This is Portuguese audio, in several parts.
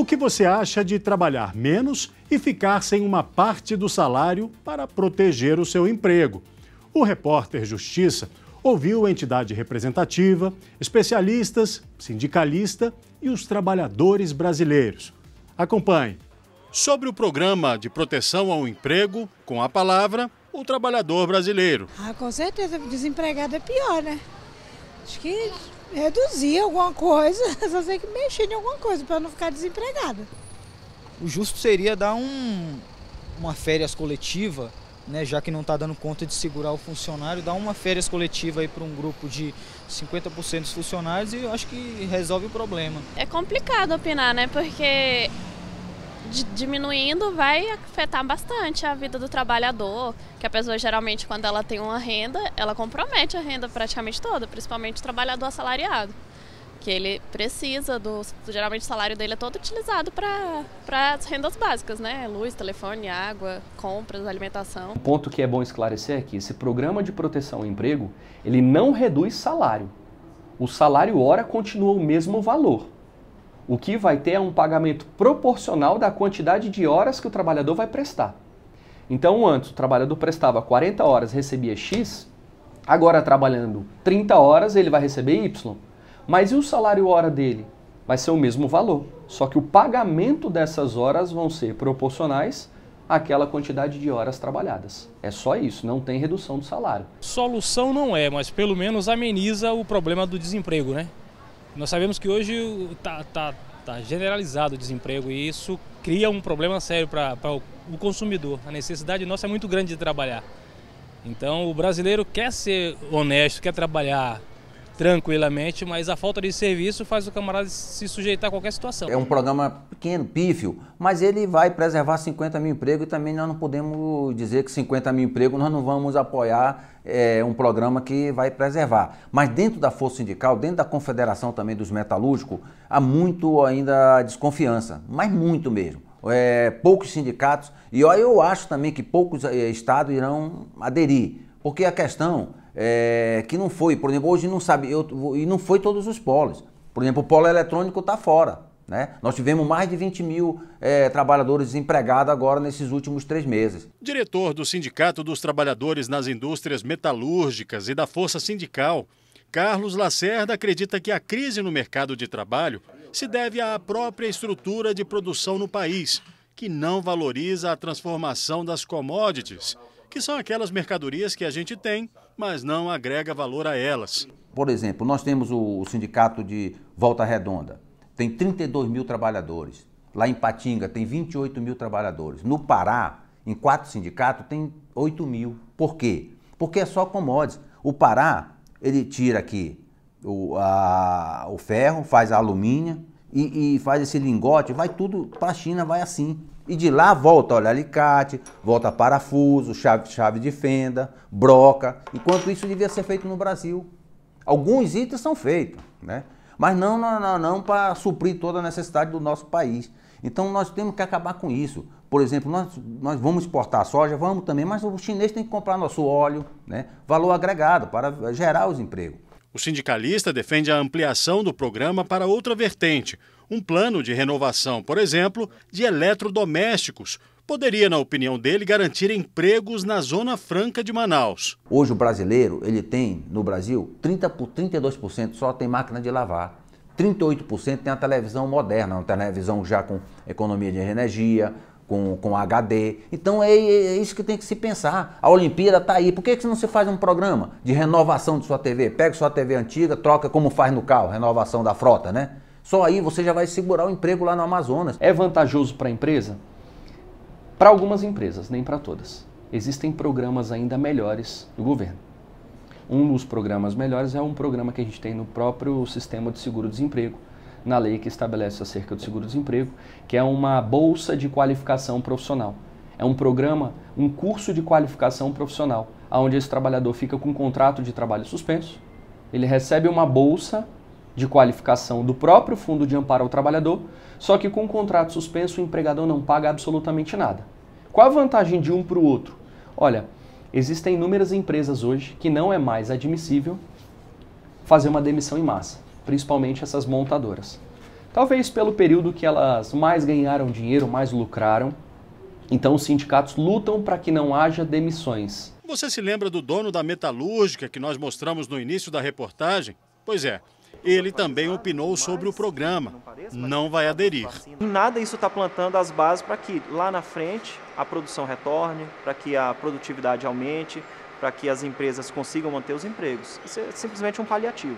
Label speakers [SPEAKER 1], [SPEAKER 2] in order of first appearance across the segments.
[SPEAKER 1] O que você acha de trabalhar menos e ficar sem uma parte do salário para proteger o seu emprego? O repórter Justiça ouviu entidade representativa, especialistas, sindicalista e os trabalhadores brasileiros. Acompanhe. Sobre o programa de proteção ao emprego, com a palavra, o trabalhador brasileiro.
[SPEAKER 2] Ah, com certeza, desempregado é pior, né? Acho que reduzir alguma coisa, só sei que mexer em alguma coisa para não ficar desempregada.
[SPEAKER 3] O justo seria dar um, uma férias coletiva, né, já que não está dando conta de segurar o funcionário, dar uma férias coletiva para um grupo de 50% dos funcionários e eu acho que resolve o problema. É complicado opinar, né? Porque diminuindo vai afetar bastante a vida do trabalhador, que a pessoa geralmente quando ela tem uma renda, ela compromete a renda praticamente toda, principalmente o trabalhador assalariado, que ele precisa do, geralmente o salário dele é todo utilizado para as rendas básicas, né? Luz, telefone, água, compras, alimentação. O ponto que é bom esclarecer é que esse programa de proteção ao emprego, ele não reduz salário. O salário hora continua o mesmo valor o que vai ter é um pagamento proporcional da quantidade de horas que o trabalhador vai prestar. Então, antes o trabalhador prestava 40 horas, recebia X, agora trabalhando 30 horas, ele vai receber Y. Mas e o salário hora dele? Vai ser o mesmo valor, só que o pagamento dessas horas vão ser proporcionais àquela quantidade de horas trabalhadas. É só isso, não tem redução do salário. Solução não é, mas pelo menos ameniza o problema do desemprego, né? Nós sabemos que hoje está tá, tá generalizado o desemprego e isso cria um problema sério para o consumidor. A necessidade nossa é muito grande de trabalhar. Então o brasileiro quer ser honesto, quer trabalhar, tranquilamente, mas a falta de serviço faz o camarada se sujeitar a qualquer
[SPEAKER 2] situação. É um programa pequeno, pífio, mas ele vai preservar 50 mil empregos e também nós não podemos dizer que 50 mil empregos nós não vamos apoiar é, um programa que vai preservar. Mas dentro da força sindical, dentro da confederação também dos metalúrgicos, há muito ainda desconfiança, mas muito mesmo. É, poucos sindicatos, e eu acho também que poucos eh, estados irão aderir, porque a questão é, que não foi, por exemplo, hoje não sabe, eu, e não foi todos os polos. Por exemplo, o polo eletrônico está fora. Né? Nós tivemos mais de 20 mil é, trabalhadores desempregados agora nesses últimos três meses.
[SPEAKER 1] Diretor do Sindicato dos Trabalhadores nas Indústrias Metalúrgicas e da Força Sindical, Carlos Lacerda acredita que a crise no mercado de trabalho se deve à própria estrutura de produção no país, que não valoriza a transformação das commodities, que são aquelas mercadorias que a gente tem mas não agrega valor a
[SPEAKER 2] elas. Por exemplo, nós temos o sindicato de Volta Redonda, tem 32 mil trabalhadores. Lá em Patinga tem 28 mil trabalhadores. No Pará, em quatro sindicatos, tem 8 mil. Por quê? Porque é só commodities. O Pará, ele tira aqui o, a, o ferro, faz a alumínio, e, e faz esse lingote, vai tudo para a China, vai assim. E de lá volta, olha, alicate, volta parafuso, chave, chave de fenda, broca. Enquanto isso devia ser feito no Brasil. Alguns itens são feitos, né? Mas não, não, não, não para suprir toda a necessidade do nosso país. Então nós temos que acabar com isso. Por exemplo, nós, nós vamos exportar soja, vamos também, mas o chinês tem que comprar nosso óleo, né? valor agregado para gerar os empregos.
[SPEAKER 1] O sindicalista defende a ampliação do programa para outra vertente, um plano de renovação, por exemplo, de eletrodomésticos, poderia, na opinião dele,
[SPEAKER 2] garantir empregos na Zona Franca de Manaus. Hoje o brasileiro, ele tem no Brasil 30 por 32% só tem máquina de lavar. 38% tem a televisão moderna, uma televisão já com economia de energia, com, com HD. Então é, é, é, isso que tem que se pensar. A Olimpíada está aí. Por que, que não se faz um programa de renovação de sua TV? Pega sua TV antiga, troca como faz no carro, renovação da frota, né? Só aí você já vai segurar o emprego lá no Amazonas. É vantajoso para a empresa? Para algumas empresas, nem para
[SPEAKER 3] todas. Existem programas ainda melhores do governo. Um dos programas melhores é um programa que a gente tem no próprio sistema de seguro-desemprego, na lei que estabelece acerca do seguro-desemprego, que é uma bolsa de qualificação profissional. É um programa, um curso de qualificação profissional, onde esse trabalhador fica com um contrato de trabalho suspenso, ele recebe uma bolsa de qualificação do próprio Fundo de Amparo ao Trabalhador, só que com o contrato suspenso o empregador não paga absolutamente nada. Qual a vantagem de um para o outro? Olha, existem inúmeras empresas hoje que não é mais admissível fazer uma demissão em massa principalmente essas montadoras. Talvez pelo período que elas mais ganharam dinheiro, mais lucraram. Então os sindicatos lutam para que não haja demissões.
[SPEAKER 1] Você se lembra do dono da metalúrgica que nós mostramos no início da reportagem? Pois é, ele também opinou sobre o programa. Não vai
[SPEAKER 3] aderir. Em nada isso está plantando as bases para que lá na frente a produção retorne, para que a produtividade aumente, para que as empresas consigam manter os empregos. Isso é simplesmente um paliativo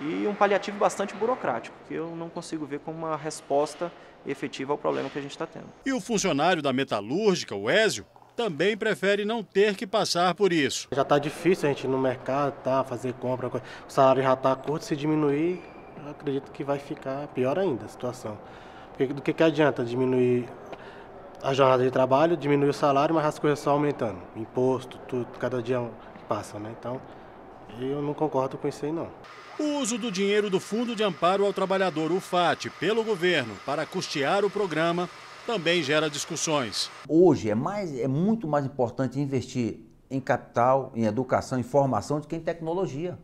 [SPEAKER 3] e um paliativo bastante burocrático, que eu não consigo ver como uma resposta efetiva ao problema que a gente está tendo.
[SPEAKER 1] E o funcionário da metalúrgica, o Ézio, também prefere não ter que passar por isso. Já está difícil a gente ir no mercado, tá, fazer compra, o salário já está curto, se diminuir, eu acredito que vai ficar pior ainda a situação. Porque do que, que adianta diminuir a jornada de trabalho, diminuir o salário, mas as coisas só aumentando, imposto, tudo, cada dia que passa, né? Então, e eu não concordo com isso aí, não. O uso do dinheiro do Fundo de Amparo ao Trabalhador, o FAT, pelo governo para
[SPEAKER 2] custear o programa também gera discussões. Hoje é, mais, é muito mais importante investir em capital, em educação, em formação do que em tecnologia.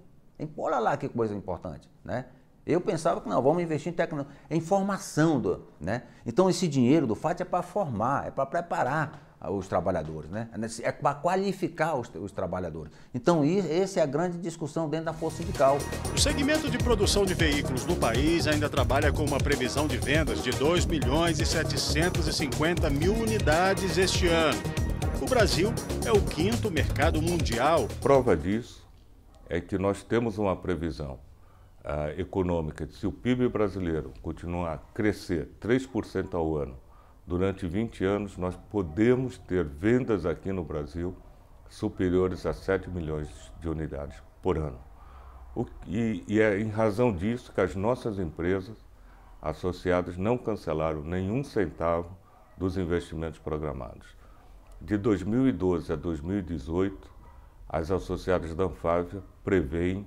[SPEAKER 2] Olha lá que coisa importante, né? Eu pensava que não, vamos investir em tecnologia, em formação, do, né? Então esse dinheiro do FAT é para formar, é para preparar os trabalhadores, né? É, é para qualificar os, os, trabalhadores. Então, essa é a grande discussão dentro da força sindical.
[SPEAKER 1] O segmento de produção de veículos no país ainda trabalha com uma previsão de vendas de 2 milhões e 750 mil unidades este ano. O Brasil é o quinto mercado mundial.
[SPEAKER 4] Prova disso é que nós temos uma previsão uh, econômica de se o PIB brasileiro continuar a crescer 3% ao ano durante 20 anos, nós podemos ter vendas aqui no Brasil superiores a 7 milhões de unidades por ano. O, e, e é em razão disso que as nossas empresas associadas não cancelaram nenhum centavo dos investimentos programados. De 2012 a 2018, as associadas da Anfávia preveem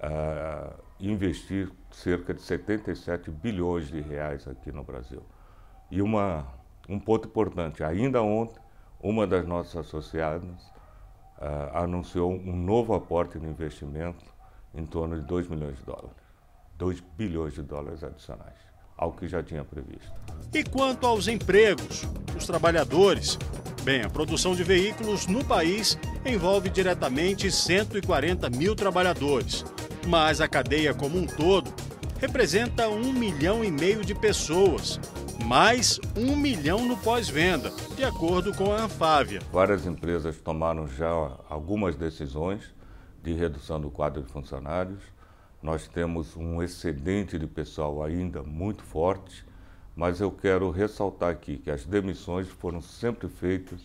[SPEAKER 4] uh, investir cerca de 77 bilhões de reais aqui no Brasil. E uma, um ponto importante, ainda ontem, uma das nossas associadas uh, anunciou um novo aporte no investimento em torno de 2 milhões de dólares, 2 bilhões de dólares adicionais, ao que já tinha previsto.
[SPEAKER 1] E quanto aos empregos, os trabalhadores? Bem, a produção de veículos no país envolve diretamente 140 mil trabalhadores, mas a cadeia como um todo representa um milhão e meio de pessoas mais um milhão no pós-venda, de acordo com a
[SPEAKER 4] Anfávia. Várias empresas tomaram já algumas decisões de redução do quadro de funcionários. Nós temos um excedente de pessoal ainda muito forte, mas eu quero ressaltar aqui que as demissões foram sempre feitas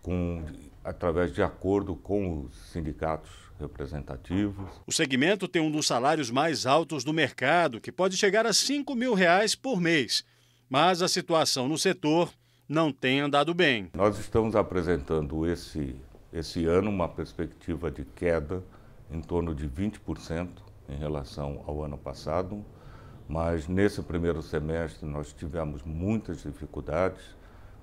[SPEAKER 4] com, através de acordo com os sindicatos representativos.
[SPEAKER 1] O segmento tem um dos salários mais altos do mercado, que pode chegar a 5 mil reais por mês mas a situação no setor não tem andado bem.
[SPEAKER 4] Nós estamos apresentando esse, esse ano uma perspectiva de queda em torno de 20% em relação ao ano passado, mas nesse primeiro semestre nós tivemos muitas dificuldades,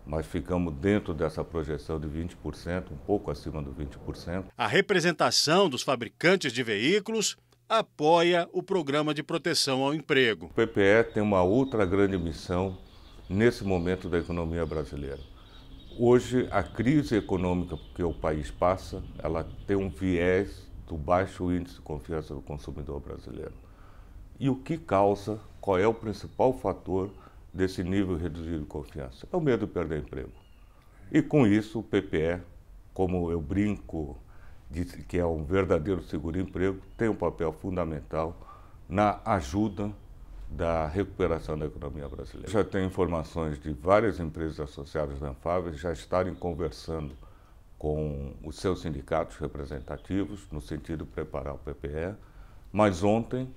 [SPEAKER 4] mas ficamos dentro dessa projeção de 20%, um pouco acima do 20%.
[SPEAKER 1] A representação dos fabricantes de veículos
[SPEAKER 4] apoia o Programa de Proteção ao Emprego. O PPE tem uma outra grande missão nesse momento da economia brasileira. Hoje, a crise econômica que o país passa, ela tem um viés do baixo índice de confiança do consumidor brasileiro. E o que causa, qual é o principal fator desse nível reduzido de confiança? É o medo de perder emprego. E com isso, o PPE, como eu brinco disse que é um verdadeiro seguro-emprego, tem um papel fundamental na ajuda da recuperação da economia brasileira. Já tenho informações de várias empresas associadas da Anfávia já estarem conversando com os seus sindicatos representativos no sentido de preparar o PPE, mas ontem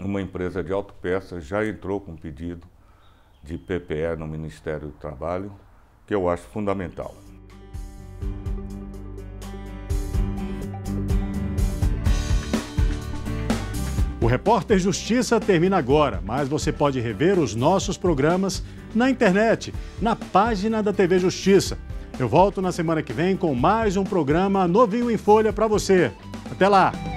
[SPEAKER 4] uma empresa de autopeças já entrou com um pedido de PPE no Ministério do Trabalho, que eu acho fundamental.
[SPEAKER 1] O Repórter Justiça termina agora, mas você pode rever os nossos programas na internet, na página da TV Justiça. Eu volto na semana que vem com mais um programa novinho em folha para você. Até lá!